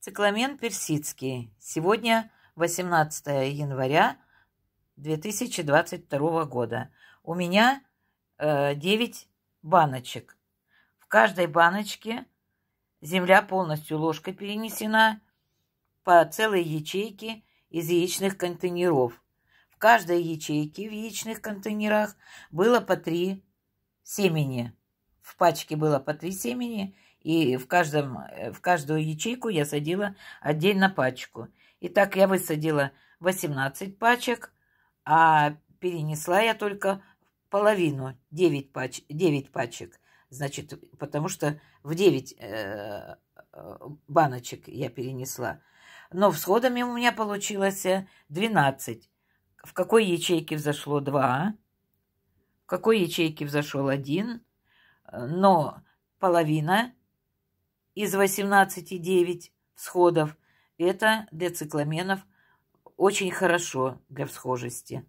Цикламен персидский. Сегодня 18 января 2022 года. У меня э, 9 баночек. В каждой баночке земля полностью ложкой перенесена по целой ячейке из яичных контейнеров. В каждой ячейке в яичных контейнерах было по три семени. В пачке было по три семени – и в, каждом, э, в каждую ячейку я садила отдельно пачку. Итак, я высадила 18 пачек, а перенесла я только половину, 9, пач, 9 пачек. Значит, потому что в 9 э, э, баночек я перенесла. Но всходами у меня получилось 12. Э, в какой ячейке взошло 2, в какой ячейке взошел 1, но половина из 18,9 всходов. Это для цикламенов очень хорошо для всхожести.